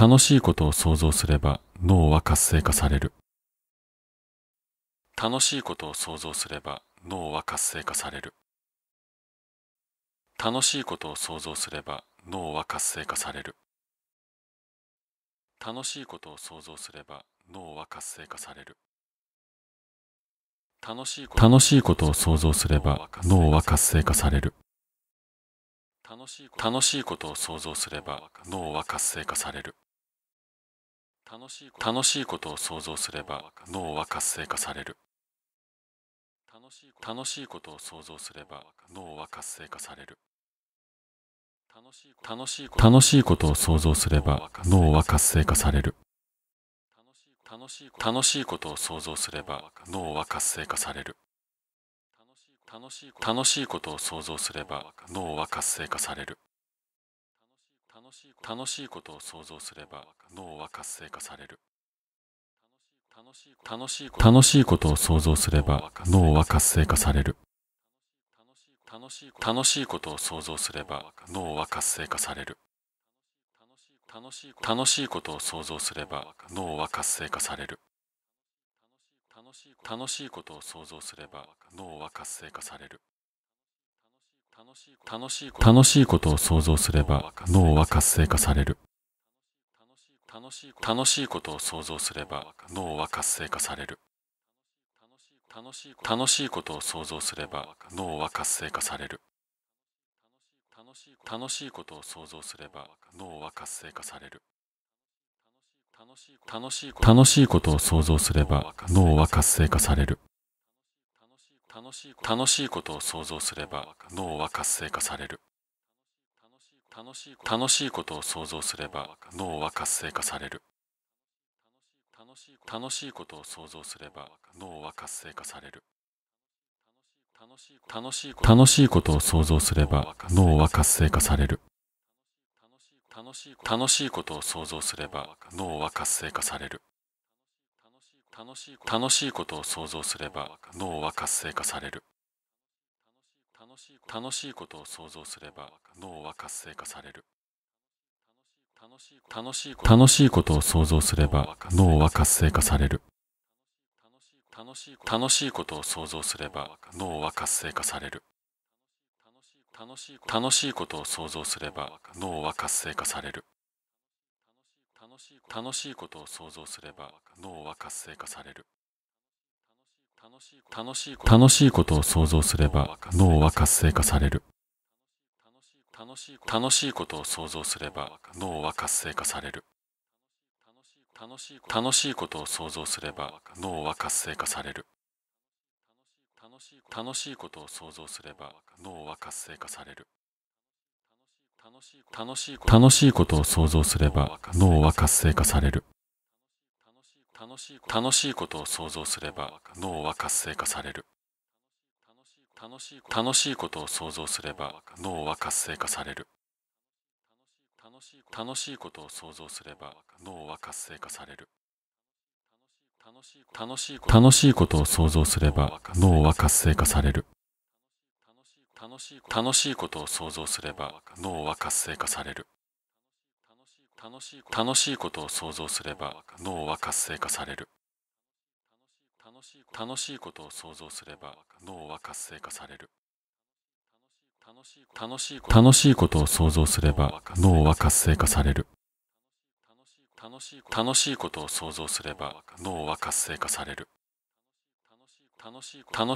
楽しいことを想像すれば脳は活性化される。楽しいことを想像すれば脳は活性化される。楽しいことを想像すれば脳は活性化される。楽しいことを想像すれば脳は活性化される。楽しいことを想像すれば脳は活性化される。楽しいことを想像すれば脳は活性化される。楽しいことを想像すれば脳は活性化される楽しいことを想像すれば脳は活性化される楽しいことを想像すれば脳は活性化される楽しいことを想像すれば脳は活性化される楽しいことを想像すれば脳は活性化される楽しいことを想像すれば脳は活性化される楽しいことを想像すれば脳は活性化される楽しいことを想像すれば脳は活性化される楽しいことを想像すれば脳は活性化される楽しいことを想像すれば脳は活性化される楽しいことを想像すれば脳は活性化される楽しいことを想像すれば脳は活性化される楽しいことを想像すれば脳は活性化される楽しいことを想像すれば脳は活性化される楽しいことを想像すれば脳は活性化される楽しいことを想像すれば脳は活性化される楽しいことを想像すれば脳は活性化される楽しいことを想像すれば脳は活性化される楽しいことを想像すれば脳は活性化される楽しいことを想像すれば脳は活性化される楽しいことを想像すれば脳は活性化される楽しいことを想像すれば脳は活性化される楽しいことを想像すれば脳は活性化される楽しいことを想像すれば脳は活性化される楽しいことを想像すれば脳は活性化される楽しいことを想像すれば脳は活性化される楽しいことを想像すれば脳は活性化される楽しいことを想像すれば脳は活性化される楽しいことを想像すれば脳は活性化される楽しいことを想像すれば脳は活性化される楽しいことを想像すれば脳は活性化される楽しいことを想像すれば脳は活性化される楽しいことを想像すれば脳は活性化される楽しいことを想像すれば脳は活性化される楽しいことを想像すれば脳は活性化される楽しいことを想像すれば脳は活性化される楽しいことを想像すれば脳は活性化される楽しいことを想像すれば脳は活性化される楽しいことを想像すれば脳は活性化される楽しいことを想像すれば脳は活性化される楽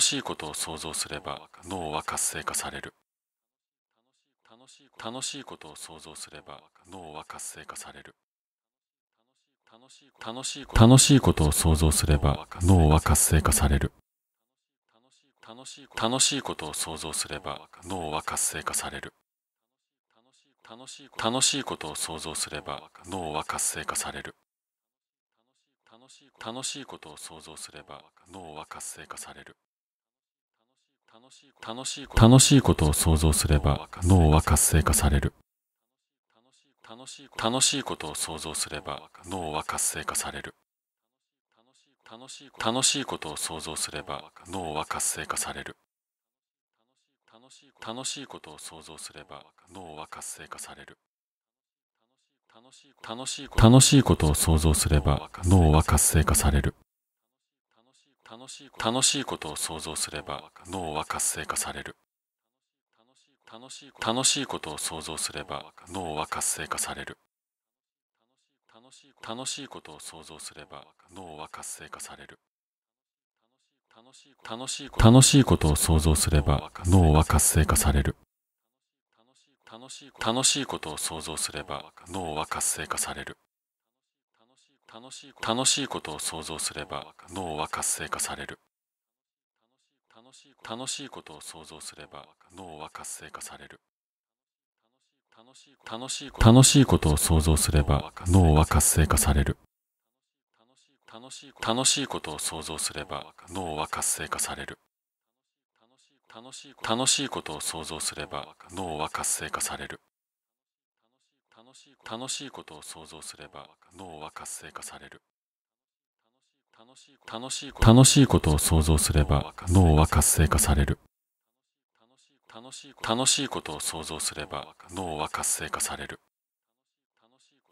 しいことを想像すれば脳は活性化される楽しいことを想像すれば脳は活性化される楽しいことを想像すれば脳は活性化される楽しいことを想像すれば脳は活性化される楽しいことを想像すれば脳は活性化される楽しいことを想像すれば脳は活性化される楽しいことを想像すれば脳は活性化される楽しいことを想像すれば脳は活性化される楽しいことを想像すれば脳は活性化される楽しいことを想像すれば脳は活性化される楽しい楽しいことを想像すれば脳は活性化される楽しいことを想像すれば脳は活性化される楽しいことを想像すれば脳は活性化される楽しいことを想像すれば脳は活性化される楽しいことを想像すれば脳は活性化される楽しいことを想像すれば脳は活性化される楽しいことを想像すれば脳は活性化される楽しいことを想像すれば脳は活性化される楽しいことを想像すれば脳は活性化される楽しいことを想像すれば脳は活性化される楽しいことを想像すれば脳は活性化される楽しいことを想像すれば脳は活性化される楽しいことを想像すれば脳は活性化される楽しいことを想像すれば脳は活性化される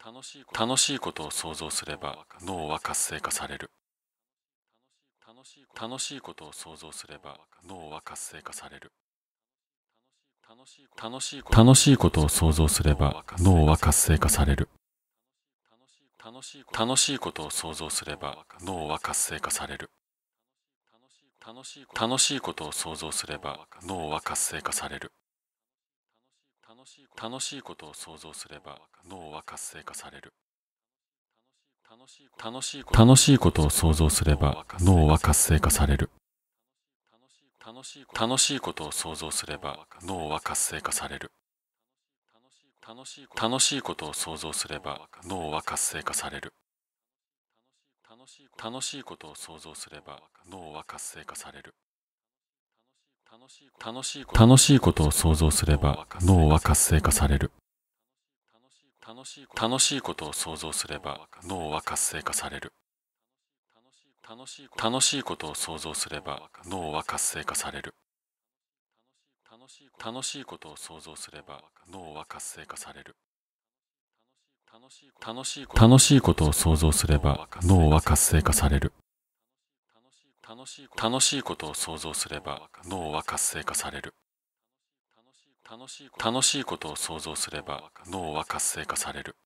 楽しいことを想像すれば脳は活性化される楽しいことを想像すれば脳は活性化される楽しいことを想像すれば脳は活性化される楽しいことを想像すれば脳は活性化される楽しいことを想像すれば脳は活性化される楽しいことを想像すれば脳は活性化される楽しいことを想像すれば脳は活性化される楽しいことを想像すれば脳は活性化される楽しいことを想像すれば脳は活性化される楽しいことを想像すれば脳は活性化される楽しいことを想像すれば脳は活性化される楽しいことを想像すれば脳は活性化される楽しいことを想像すれば脳は活性化される楽しいことを想像すれば脳は活性化される楽しいことを想像すれば脳は活性化される楽しいことを想像すれば脳は活性化される楽しいことを想像すれば脳は活性化される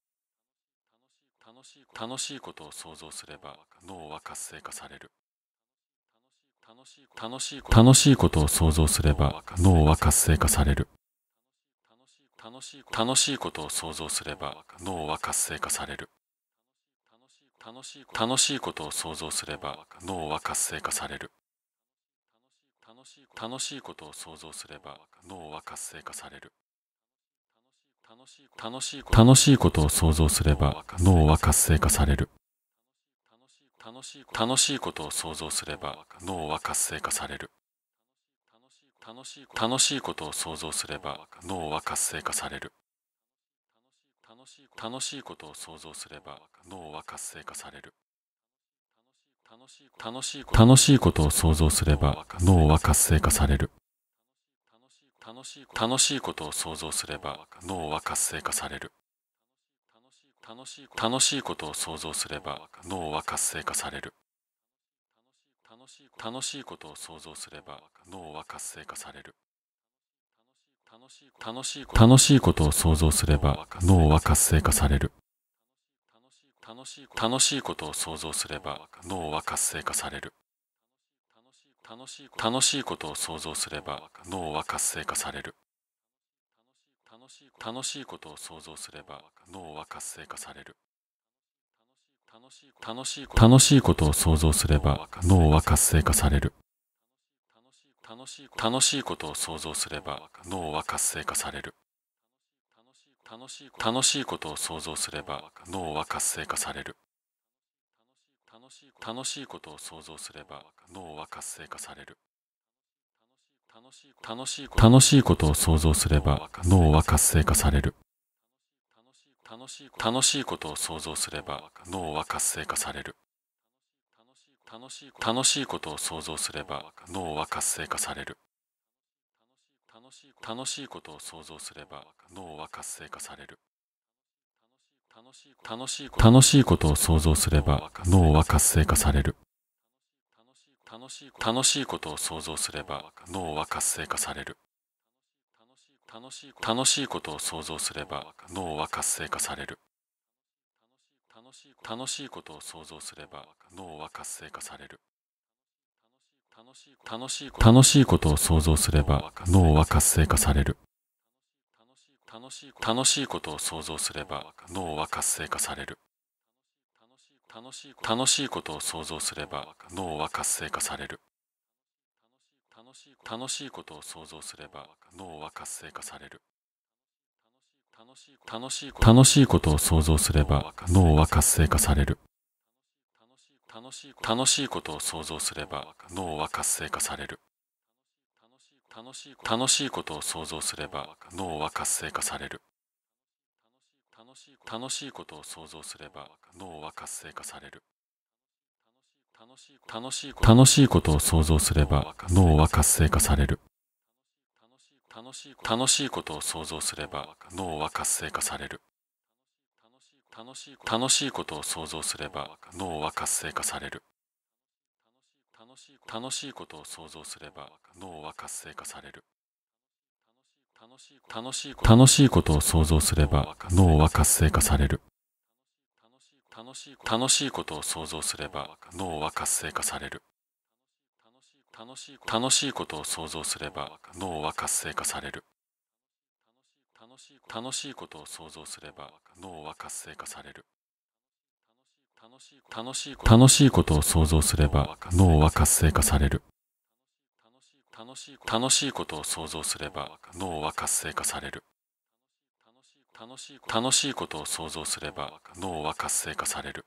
楽しいことを想像すれば脳は活性化される楽しいことを想像すれば脳は活性化される楽しいことを想像すれば脳は活性化される楽しいことを想像すれば脳は活性化される楽しいことを想像すれば脳は活性化される楽しいことを想像すれば脳は活性化される楽しいことを想像すれば脳は活性化される楽しいことを想像すれば脳は活性化される楽しいことを想像すれば脳は活性化される楽しいことを想像すれば脳は活性化される楽しいことを想像すれば脳は活性化される楽しいことを想像すれば脳は活性化される楽しいことを想像すれば脳は活性化される楽しいことを想像すれば脳は活性化される楽しいことを想像すれば脳は活性化される楽しいことを想像すれば脳は活性化される楽しいことを想像すれば脳は活性化される楽しいことを想像すれば脳は活性化される楽しいことを想像すれば脳は活性化される楽しいことを想像すれば脳は活性化される楽しいことを想像すれば脳は活性化される楽しいことを想像すれば脳は活性化される楽しいことを想像すれば脳は活性化される楽しいことを想像すれば脳は活性化される楽しいことを想像すれば脳は活性化される楽しいことを想像すれば脳は活性化される楽しいことを想像すれば脳は活性化される楽しいことを想像すれば脳は活性化される楽しいことを想像すれば脳は活性化される楽しい楽しいことを想像すれば脳は活性化される楽しいことを想像すれば脳は活性化される楽しいことを想像すれば脳は活性化される楽しいことを想像すれば脳は活性化される楽しいことを想像すれば脳は活性化される楽しいことを想像すれば脳は活性化される楽しいことを想像すれば脳は活性化される楽しいことを想像すれば脳は活性化される楽しいことを想像すれば脳は活性化される楽しいことを想像すれば脳は活性化される楽しいことを想像すれば脳は活性化される楽しいことを想像すれば脳は活性化される楽しいことを想像すれば脳は活性化される楽しいことを想像すれば脳は活性化される楽しいことを想像すれば脳は活性化される楽しいことを想像すれば脳は活性化される楽しいことを想像すれば脳は活性化される楽しいことを想像すれば脳は活性化される楽しいことを想像すれば脳は活性化される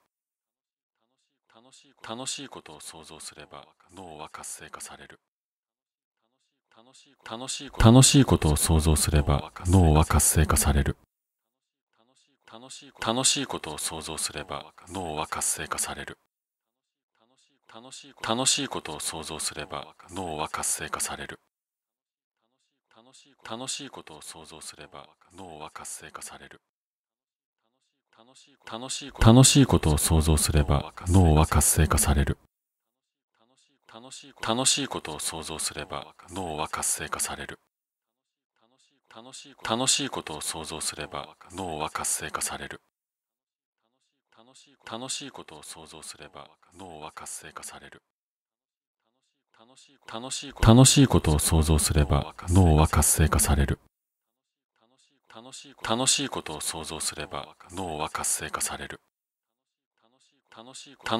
楽しいことを想像すれば脳は活性化される楽しいことを想像すれば脳は活性化される楽しいことを想像すれば脳は活性化される楽しいことを想像すれば脳は活性化される楽しいことを想像すれば脳は活性化される楽しいことを想像すれば脳は活性化される楽しいことを想像すれば脳は活性化される楽しいことを想像すれば脳は活性化される楽しいことを想像すれば脳は活性化される楽しいことを想像すれば脳は活性化される楽しいことを想像すれば脳は活性化される楽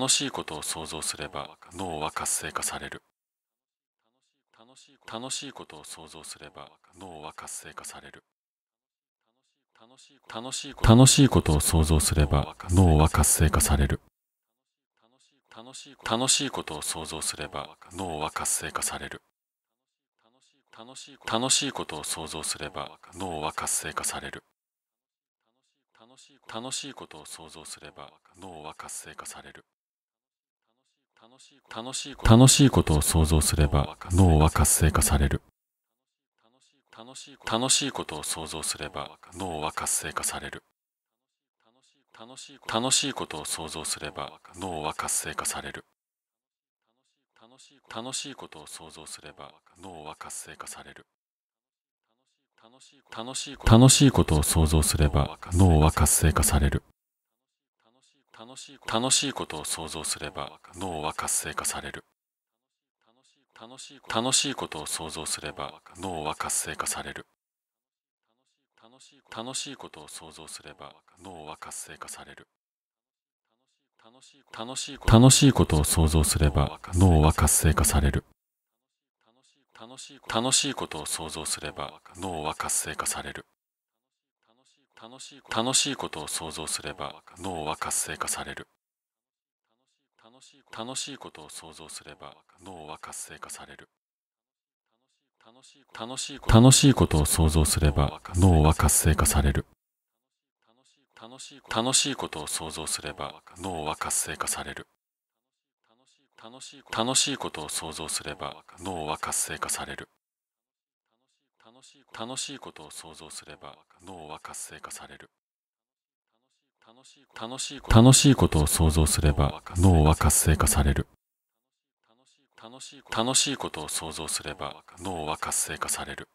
しいことを想像すれば脳は活性化される楽しいことを想像すれば脳は活性化される楽しいことを想像すれば脳は活性化される楽しいことを想像すれば脳は活性化される楽しいことを想像すれば脳は活性化される楽しいことを想像すれば脳は活性化される楽しいことを想像すれば脳は活性化される楽しいことを想像すれば脳は活性化される楽しいことを想像すれば脳は活性化される楽しいことを想像すれば脳は活性化される楽しいことを想像すれば脳は活性化される楽しいことを想像すれば脳は活性化される楽しいことを想像すれば脳は活性化される楽しいことを想像すれば脳は活性化される楽しいことを想像すれば脳は活性化される楽しいことを想像すれば脳は活性化される楽しいことを想像すれば脳は活性化される楽しいことを想像すれば脳は活性化される楽しいことを想像すれば脳は活性化される楽しいことを想像すれば脳は活性化される楽しいことを想像すれば脳は活性化される楽しいことを想像すれば脳は活性化される楽しいことを想像すれば脳は活性化される楽しいことを想像すれば脳は活性化される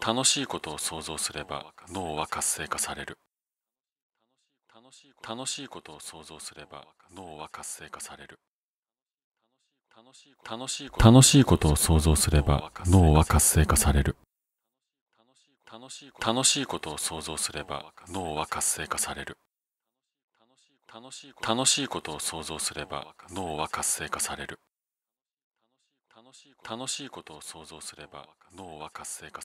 楽しいことを想像すれば脳は活性化される楽しいことを想像すれば脳は活性化される楽しいことを想像すれば脳は活性化される楽しいことを想像すれば脳は活性化される楽しいことを想像すれば脳は活性化される楽しいことを想像すれば脳は活性化される